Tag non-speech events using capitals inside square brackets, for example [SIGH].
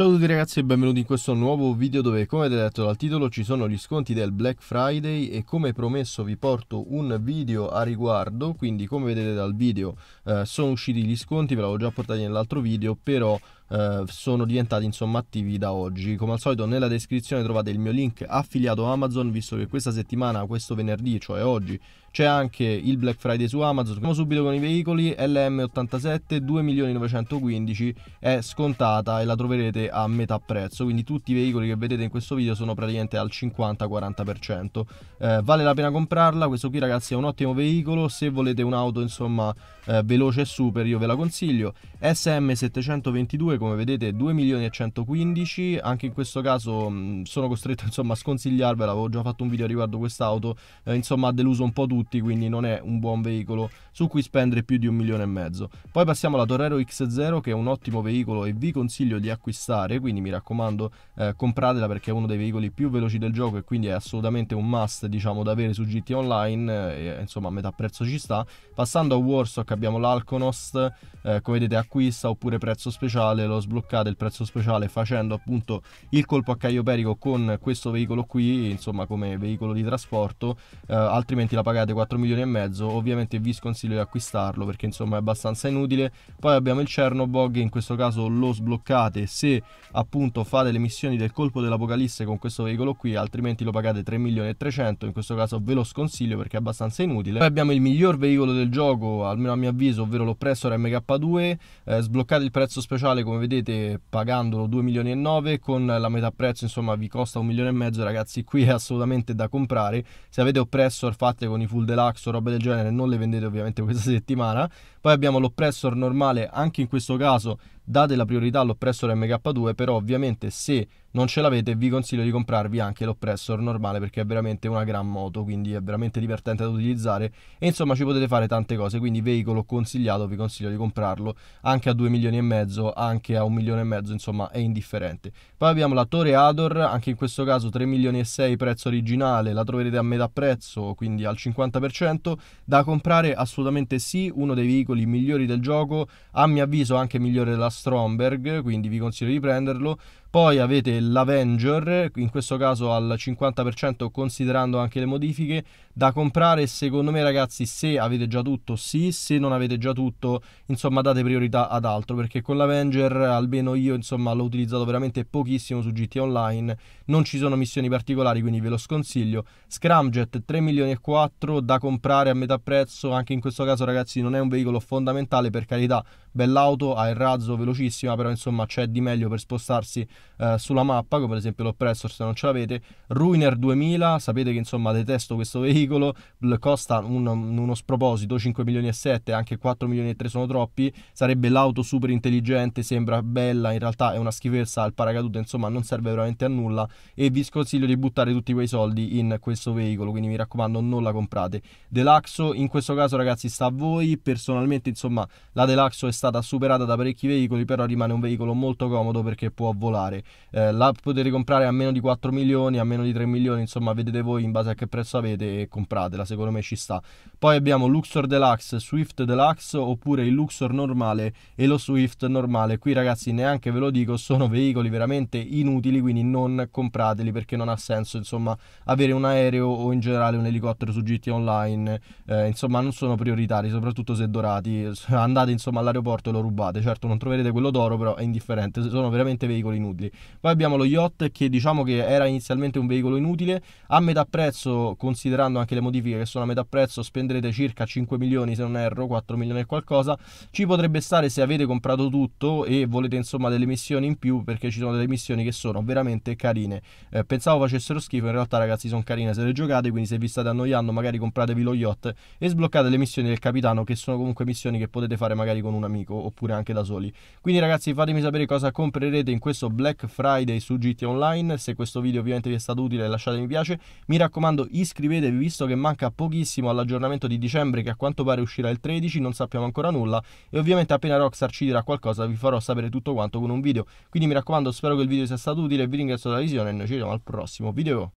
Ciao a tutti ragazzi e benvenuti in questo nuovo video dove come avete detto dal titolo ci sono gli sconti del Black Friday e come promesso vi porto un video a riguardo quindi come vedete dal video eh, sono usciti gli sconti ve l'avevo già portati nell'altro video però eh, sono diventati insomma attivi da oggi. Come al solito nella descrizione trovate il mio link affiliato Amazon, visto che questa settimana, questo venerdì, cioè oggi, c'è anche il Black Friday su Amazon. Andiamo subito con i veicoli LM87 2.915 è scontata e la troverete a metà prezzo, quindi tutti i veicoli che vedete in questo video sono praticamente al 50-40%. Eh, vale la pena comprarla, questo qui ragazzi è un ottimo veicolo, se volete un'auto insomma eh, veloce e super io ve la consiglio. SM722 come vedete 2 milioni e 115 anche in questo caso mh, mm, sono costretto [LAUGHS] insomma a sconsigliarvela avevo già fatto un video riguardo quest'auto eh, insomma ha deluso un po' tutti quindi non è un buon veicolo su cui spendere più di un milione e mezzo poi passiamo alla Torero X0 che è un ottimo veicolo e vi consiglio di acquistare quindi mi raccomando eh, compratela perché è uno dei veicoli più veloci del gioco e quindi è assolutamente un must diciamo da avere su GT Online eh, insomma a metà prezzo ci sta passando a Warstock abbiamo l'Alconost eh, come vedete acquista oppure prezzo speciale lo sbloccate il prezzo speciale facendo appunto il colpo a Caio Perico con questo veicolo qui, insomma come veicolo di trasporto, eh, altrimenti la pagate 4 milioni e mezzo, ovviamente vi sconsiglio di acquistarlo perché insomma è abbastanza inutile. Poi abbiamo il Chernobog, in questo caso lo sbloccate se appunto fate le missioni del colpo dell'Apocalisse con questo veicolo qui, altrimenti lo pagate 3 milioni e 300, in questo caso ve lo sconsiglio perché è abbastanza inutile. Poi abbiamo il miglior veicolo del gioco, almeno a mio avviso, ovvero l'oppressor MK2, eh, sbloccate il prezzo speciale come come vedete pagandolo 2 milioni e 9 con la metà prezzo insomma vi costa un milione e mezzo ragazzi qui è assolutamente da comprare se avete oppressor fatte con i full deluxe o roba del genere non le vendete ovviamente questa settimana poi abbiamo l'oppressor normale, anche in questo caso date la priorità all'oppressor MK2, però ovviamente se non ce l'avete vi consiglio di comprarvi anche l'oppressor normale perché è veramente una gran moto, quindi è veramente divertente da utilizzare e insomma ci potete fare tante cose, quindi veicolo consigliato, vi consiglio di comprarlo anche a 2 milioni e mezzo, anche a 1 milione e mezzo, insomma è indifferente. Poi abbiamo la Toreador, anche in questo caso 3 milioni e 6 prezzo originale, la troverete a metà prezzo, quindi al 50%, da comprare assolutamente sì, uno dei veicoli singoli migliori del gioco, a mio avviso anche migliore della Stromberg, quindi vi consiglio di prenderlo. Poi avete l'Avenger, in questo caso al 50% considerando anche le modifiche, da comprare secondo me ragazzi se avete già tutto sì, se non avete già tutto insomma date priorità ad altro perché con l'Avenger almeno io insomma l'ho utilizzato veramente pochissimo su GT Online, non ci sono missioni particolari quindi ve lo sconsiglio. Scramjet 3 milioni e 4 da comprare a metà prezzo, anche in questo caso ragazzi non è un veicolo fondamentale per carità bell'auto, ha il razzo velocissima, però insomma c'è di meglio per spostarsi eh, sulla mappa, come per esempio l'Oppressor se non ce l'avete, Ruiner 2000, sapete che insomma detesto questo [LAUGHS] veicolo, costa un, uno sproposito, 5 milioni e 7, anche 4 milioni e 3 sono troppi, sarebbe l'auto super intelligente, sembra bella, in realtà è una schifezza al paracadute, insomma non serve veramente a nulla e vi sconsiglio di buttare tutti quei soldi in questo veicolo, quindi mi raccomando non la comprate. Deluxo in questo caso ragazzi sta a voi, personalmente insomma la Deluxo è stata stata superata da parecchi veicoli, però rimane un veicolo molto comodo perché può volare. Eh, la potete comprare a meno di 4 milioni, a meno di 3 milioni, insomma vedete voi in base a che prezzo avete e compratela, secondo me ci sta. Poi abbiamo Luxor Deluxe, Swift Deluxe oppure il Luxor normale e lo Swift normale. Qui ragazzi neanche ve lo dico, sono veicoli veramente inutili, quindi non comprateli perché non ha senso insomma avere un aereo o in generale un elicottero su GT Online, eh, insomma non sono prioritari, soprattutto se dorati. [LAUGHS] Andate insomma all'aeroporto morto e lo rubate. Certo non troverete quello d'oro, però è indifferente, sono veramente veicoli inutili. Poi abbiamo lo yacht che diciamo che era inizialmente un veicolo inutile, a metà prezzo, considerando anche le modifiche che sono a metà prezzo, spenderete circa 5 milioni se non erro, 4 milioni e qualcosa. Ci potrebbe stare se avete comprato tutto e volete insomma delle missioni in più perché ci sono delle missioni che sono veramente carine. Eh, pensavo facessero schifo, in realtà ragazzi sono carine se le giocate, quindi se vi state annoiando magari compratevi lo yacht e sbloccate le missioni del capitano che sono comunque missioni che potete fare magari con una missione amico oppure anche da soli. Quindi ragazzi fatemi sapere cosa comprerete in questo Black Friday su GT Online, se questo video ovviamente vi è stato utile lasciate mi piace, mi raccomando iscrivetevi visto che manca pochissimo all'aggiornamento di dicembre che a quanto pare uscirà il 13, non sappiamo ancora nulla e ovviamente appena Rockstar ci dirà qualcosa vi farò sapere tutto quanto con un video, quindi mi raccomando spero che il video sia stato utile, vi ringrazio della visione e noi ci vediamo al prossimo video.